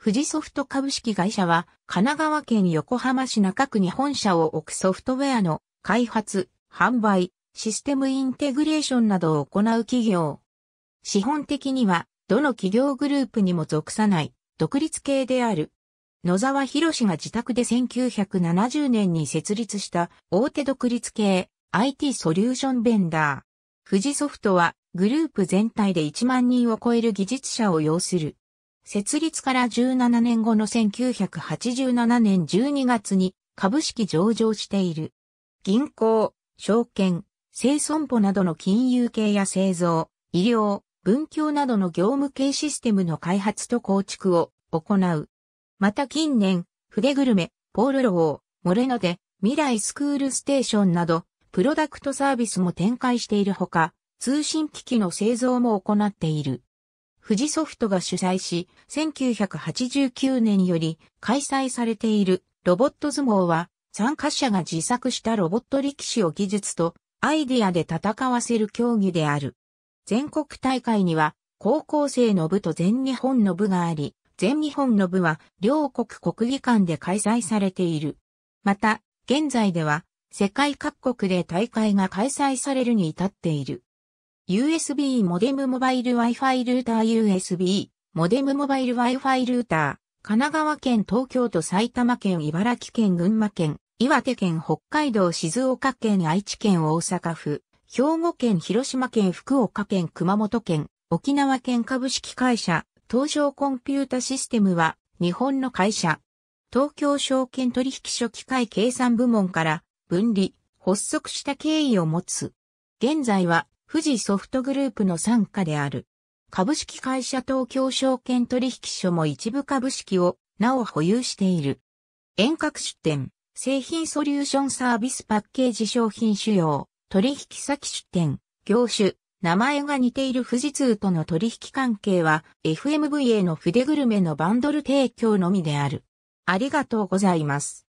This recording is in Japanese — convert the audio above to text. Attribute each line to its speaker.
Speaker 1: 富士ソフト株式会社は、神奈川県横浜市中区に本社を置くソフトウェアの開発、販売、システムインテグレーションなどを行う企業。資本的には、どの企業グループにも属さない、独立系である。野沢博士が自宅で1970年に設立した大手独立系 IT ソリューションベンダー。富士ソフトはグループ全体で1万人を超える技術者を要する設立から17年後の1987年12月に株式上場している。銀行、証券、生損保などの金融系や製造、医療、文教などの業務系システムの開発と構築を行う。また近年、筆グルメ、ポールロー、モレノで、未来スクールステーションなど、プロダクトサービスも展開しているほか、通信機器の製造も行っている。富士ソフトが主催し、1989年より開催されているロボット相撲は、参加者が自作したロボット力士を技術とアイデアで戦わせる競技である。全国大会には、高校生の部と全日本の部があり、全日本の部は両国国技館で開催されている。また、現在では世界各国で大会が開催されるに至っている。USB モデムモバイル Wi-Fi ルーター USB モデムモバイル Wi-Fi ルーター神奈川県東京都埼玉県茨城県群馬県岩手県北海道静岡県愛知県大阪府兵庫県広島県福岡県熊本県沖縄県株式会社東証コンピュータシステムは日本の会社東京証券取引所機械計算部門から分離発足した経緯を持つ現在は富士ソフトグループの傘下である。株式会社東京証券取引所も一部株式をなお保有している。遠隔出店、製品ソリューションサービスパッケージ商品主要、取引先出店、業種、名前が似ている富士通との取引関係は FMV a の筆グルメのバンドル提供のみである。ありがとうございます。